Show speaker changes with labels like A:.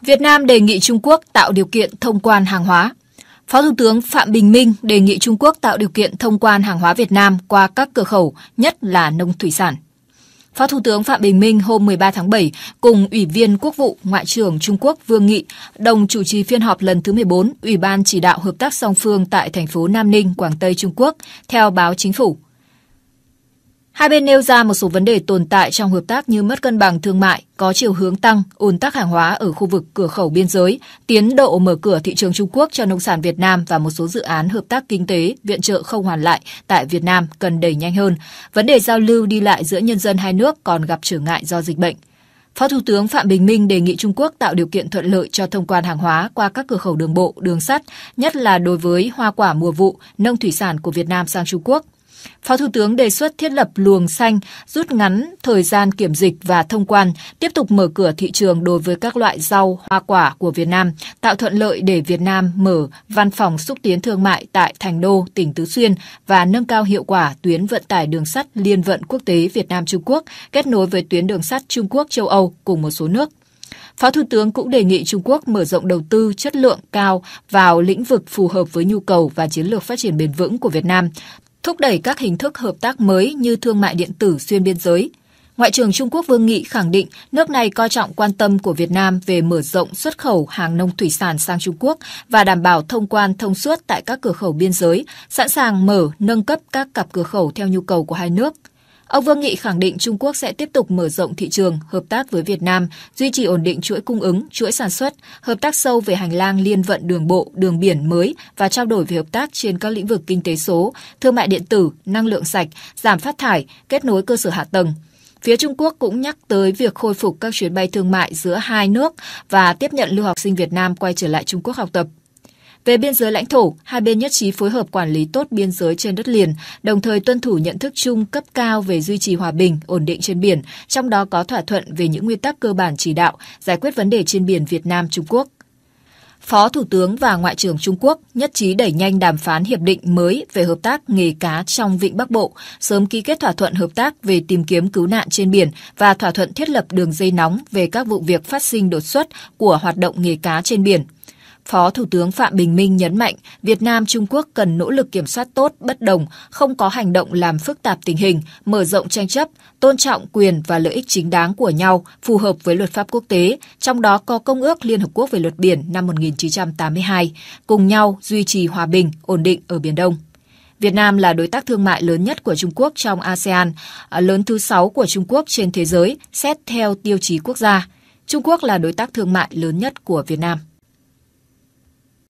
A: Việt Nam đề nghị Trung Quốc tạo điều kiện thông quan hàng hóa. Phó Thủ tướng Phạm Bình Minh đề nghị Trung Quốc tạo điều kiện thông quan hàng hóa Việt Nam qua các cửa khẩu, nhất là nông thủy sản. Phó Thủ tướng Phạm Bình Minh hôm 13 tháng 7 cùng Ủy viên Quốc vụ Ngoại trưởng Trung Quốc Vương Nghị đồng chủ trì phiên họp lần thứ 14 Ủy ban chỉ đạo hợp tác song phương tại thành phố Nam Ninh, Quảng Tây, Trung Quốc, theo báo chính phủ. Hai bên nêu ra một số vấn đề tồn tại trong hợp tác như mất cân bằng thương mại, có chiều hướng tăng, ồn tắc hàng hóa ở khu vực cửa khẩu biên giới, tiến độ mở cửa thị trường Trung Quốc cho nông sản Việt Nam và một số dự án hợp tác kinh tế, viện trợ không hoàn lại tại Việt Nam cần đẩy nhanh hơn. Vấn đề giao lưu đi lại giữa nhân dân hai nước còn gặp trở ngại do dịch bệnh. Phó Thủ tướng Phạm Bình Minh đề nghị Trung Quốc tạo điều kiện thuận lợi cho thông quan hàng hóa qua các cửa khẩu đường bộ, đường sắt, nhất là đối với hoa quả mùa vụ, nông thủy sản của Việt Nam sang Trung Quốc Phó Thủ tướng đề xuất thiết lập luồng xanh, rút ngắn thời gian kiểm dịch và thông quan, tiếp tục mở cửa thị trường đối với các loại rau, hoa quả của Việt Nam, tạo thuận lợi để Việt Nam mở văn phòng xúc tiến thương mại tại Thành Đô, tỉnh Tứ Xuyên và nâng cao hiệu quả tuyến vận tải đường sắt liên vận quốc tế Việt Nam-Trung Quốc kết nối với tuyến đường sắt Trung Quốc-Châu Âu cùng một số nước. Phó Thủ tướng cũng đề nghị Trung Quốc mở rộng đầu tư chất lượng cao vào lĩnh vực phù hợp với nhu cầu và chiến lược phát triển bền vững của Việt Nam, thúc đẩy các hình thức hợp tác mới như thương mại điện tử xuyên biên giới. Ngoại trưởng Trung Quốc Vương Nghị khẳng định nước này coi trọng quan tâm của Việt Nam về mở rộng xuất khẩu hàng nông thủy sản sang Trung Quốc và đảm bảo thông quan thông suốt tại các cửa khẩu biên giới, sẵn sàng mở, nâng cấp các cặp cửa khẩu theo nhu cầu của hai nước. Ông Vương Nghị khẳng định Trung Quốc sẽ tiếp tục mở rộng thị trường, hợp tác với Việt Nam, duy trì ổn định chuỗi cung ứng, chuỗi sản xuất, hợp tác sâu về hành lang liên vận đường bộ, đường biển mới và trao đổi về hợp tác trên các lĩnh vực kinh tế số, thương mại điện tử, năng lượng sạch, giảm phát thải, kết nối cơ sở hạ tầng. Phía Trung Quốc cũng nhắc tới việc khôi phục các chuyến bay thương mại giữa hai nước và tiếp nhận lưu học sinh Việt Nam quay trở lại Trung Quốc học tập. Về biên giới lãnh thổ, hai bên nhất trí phối hợp quản lý tốt biên giới trên đất liền, đồng thời tuân thủ nhận thức chung cấp cao về duy trì hòa bình, ổn định trên biển, trong đó có thỏa thuận về những nguyên tắc cơ bản chỉ đạo giải quyết vấn đề trên biển Việt Nam Trung Quốc. Phó Thủ tướng và Ngoại trưởng Trung Quốc nhất trí đẩy nhanh đàm phán hiệp định mới về hợp tác nghề cá trong Vịnh Bắc Bộ, sớm ký kết thỏa thuận hợp tác về tìm kiếm cứu nạn trên biển và thỏa thuận thiết lập đường dây nóng về các vụ việc phát sinh đột xuất của hoạt động nghề cá trên biển Phó Thủ tướng Phạm Bình Minh nhấn mạnh Việt Nam Trung Quốc cần nỗ lực kiểm soát tốt bất đồng, không có hành động làm phức tạp tình hình, mở rộng tranh chấp, tôn trọng quyền và lợi ích chính đáng của nhau phù hợp với luật pháp quốc tế, trong đó có Công ước Liên Hợp Quốc về luật biển năm 1982, cùng nhau duy trì hòa bình, ổn định ở Biển Đông. Việt Nam là đối tác thương mại lớn nhất của Trung Quốc trong ASEAN, à, lớn thứ 6 của Trung Quốc trên thế giới xét theo tiêu chí quốc gia. Trung Quốc là đối tác thương mại lớn nhất của Việt Nam.